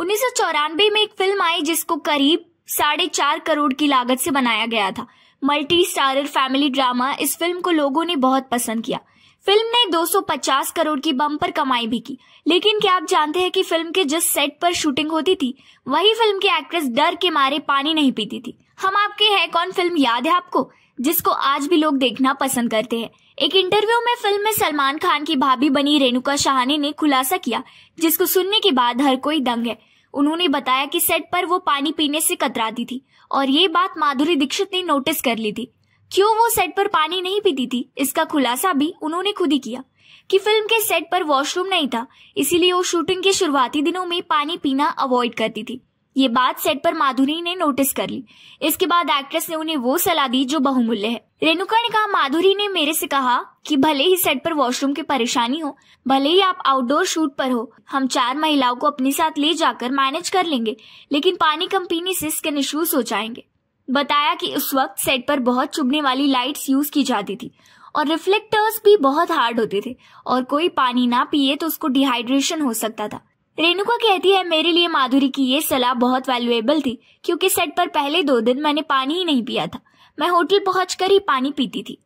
उन्नीस में एक फिल्म आई जिसको करीब साढ़े चार करोड़ की लागत से बनाया गया था मल्टी स्टारर फैमिली ड्रामा इस फिल्म को लोगों ने बहुत पसंद किया फिल्म ने 250 करोड़ की बम पर कमाई भी की लेकिन क्या आप जानते हैं कि फिल्म के जिस सेट पर शूटिंग होती थी वही फिल्म की एक्ट्रेस डर के मारे पानी नहीं पीती थी हम आपके है कौन फिल्म याद है आपको जिसको आज भी लोग देखना पसंद करते हैं एक इंटरव्यू में फिल्म में सलमान खान की भाभी बनी रेणुका शाह ने खुलासा किया जिसको सुनने के बाद हर कोई दंग है उन्होंने बताया कि सेट पर वो पानी पीने से कतराती थी और ये बात माधुरी दीक्षित ने नोटिस कर ली थी क्यों वो सेट पर पानी नहीं पीती थी इसका खुलासा भी उन्होंने खुद ही किया कि फिल्म के सेट पर वॉशरूम नहीं था इसीलिए वो शूटिंग के शुरुआती दिनों में पानी पीना अवॉइड करती थी ये बात सेट पर माधुरी ने नोटिस कर ली इसके बाद एक्ट्रेस ने उन्हें वो सलाह दी जो बहुमूल्य है रेणुका ने कहा माधुरी ने मेरे से कहा कि भले ही सेट पर वॉशरूम की परेशानी हो भले ही आप आउटडोर शूट पर हो हम चार महिलाओं को अपने साथ ले जाकर मैनेज कर लेंगे लेकिन पानी कम पीने से स्किन इश्यूज हो जाएंगे बताया कि उस वक्त सेट पर बहुत चुभने वाली लाइट्स यूज की जाती थी और रिफ्लेक्टर्स भी बहुत हार्ड होते थे और कोई पानी ना पिए तो उसको डिहाइड्रेशन हो सकता था रेणुका कहती है मेरे लिए माधुरी की ये सलाह बहुत वैल्यूएबल थी क्योंकि सेट पर पहले दो दिन मैंने पानी ही नहीं पिया था मैं होटल पहुंचकर ही पानी पीती थी